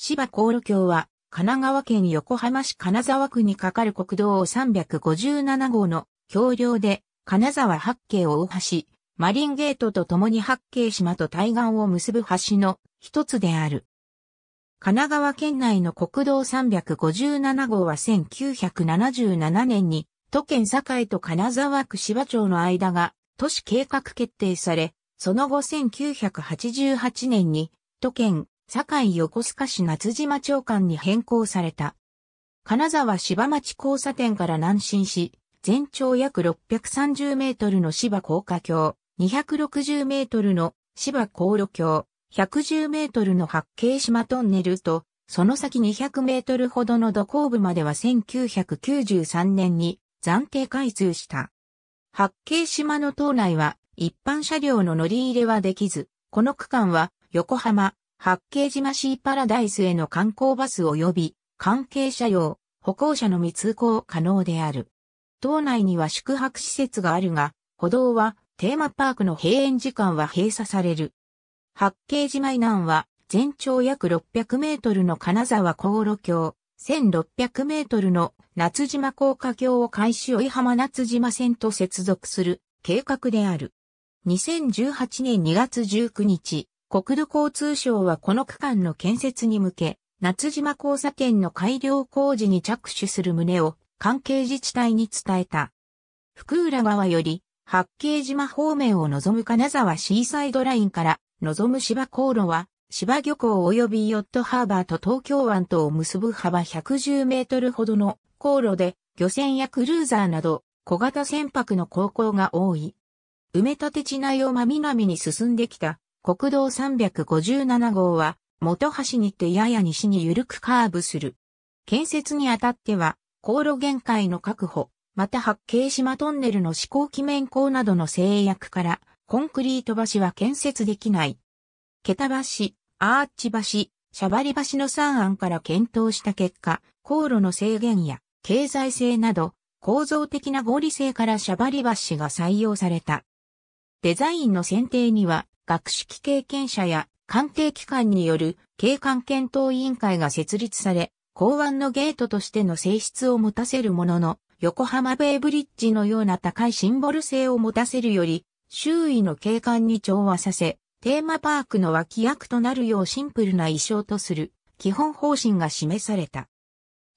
芝航路橋は、神奈川県横浜市金沢区に架かる国道357号の橋梁で、金沢八景を大橋、マリンゲートと共に八景島と対岸を結ぶ橋の一つである。神奈川県内の国道357号は1977年に都県境と金沢区芝町の間が都市計画決定され、その後1988年に都県堺横須賀市夏島町間に変更された。金沢芝町交差点から南進し、全長約630メートルの芝高架橋、260メートルの芝高路橋、110メートルの八景島トンネルと、その先200メートルほどの土工部までは1993年に暫定開通した。八景島の島内は一般車両の乗り入れはできず、この区間は横浜、八景島シーパラダイスへの観光バス及び関係車用、歩行者のみ通行可能である。島内には宿泊施設があるが、歩道はテーマパークの閉園時間は閉鎖される。八景島以南は全長約600メートルの金沢航路橋、1600メートルの夏島高架橋を開海塩浜夏島線と接続する計画である。2018年2月19日、国土交通省はこの区間の建設に向け、夏島交差点の改良工事に着手する旨を関係自治体に伝えた。福浦川より八景島方面を望む金沢シーサイドラインから望む芝航路は芝漁港及びヨットハーバーと東京湾とを結ぶ幅110メートルほどの航路で漁船やクルーザーなど小型船舶の航行が多い。埋め立て地内を真南に進んできた国道357号は、元橋にてやや西に緩くカーブする。建設にあたっては、航路限界の確保、また八景島トンネルの試行記面工などの制約から、コンクリート橋は建設できない。桁橋、アーチ橋、シャバリ橋の3案から検討した結果、航路の制限や経済性など、構造的な合理性からシャバリ橋が採用された。デザインの選定には、学識経験者や官邸機関による警官検討委員会が設立され、港湾のゲートとしての性質を持たせるものの、横浜ベイブリッジのような高いシンボル性を持たせるより、周囲の景観に調和させ、テーマパークの脇役となるようシンプルな衣装とする基本方針が示された。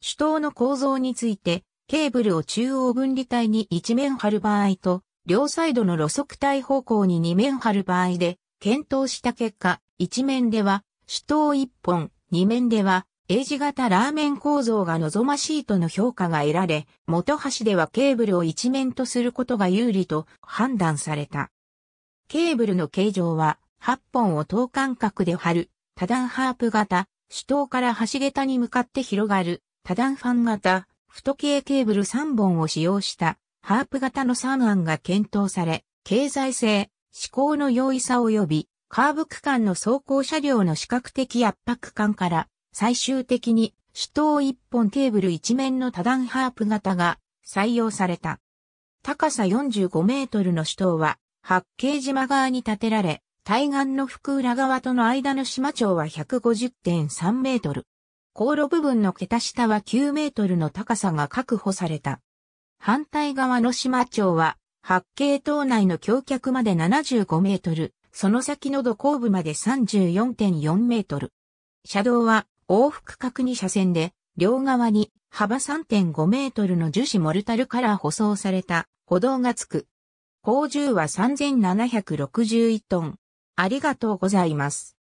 首都の構造について、ケーブルを中央分離帯に一面張る場合と、両サイドの路側帯方向に二面張る場合で、検討した結果、一面では、首都一本、二面では、A 字型ラーメン構造が望ましいとの評価が得られ、元橋ではケーブルを一面とすることが有利と判断された。ケーブルの形状は、8本を等間隔で貼る、多段ハープ型、手刀から橋桁に向かって広がる、多段ファン型、太系ケーブル3本を使用した、ハープ型の3案が検討され、経済性、思考の容易さ及び、カーブ区間の走行車両の視覚的圧迫感から、最終的に、主を一本ケーブル一面の多段ハープ型が採用された。高さ45メートルの主都は、八景島側に建てられ、対岸の福浦側との間の島町は150.3メートル。航路部分の桁下は9メートルの高さが確保された。反対側の島町は八景島内の橋脚まで75メートル、その先の土後部まで34.4メートル。車道は往復角に車線で、両側に幅3.5メートルの樹脂モルタルから舗装された歩道がつく。工重は3761トン。ありがとうございます。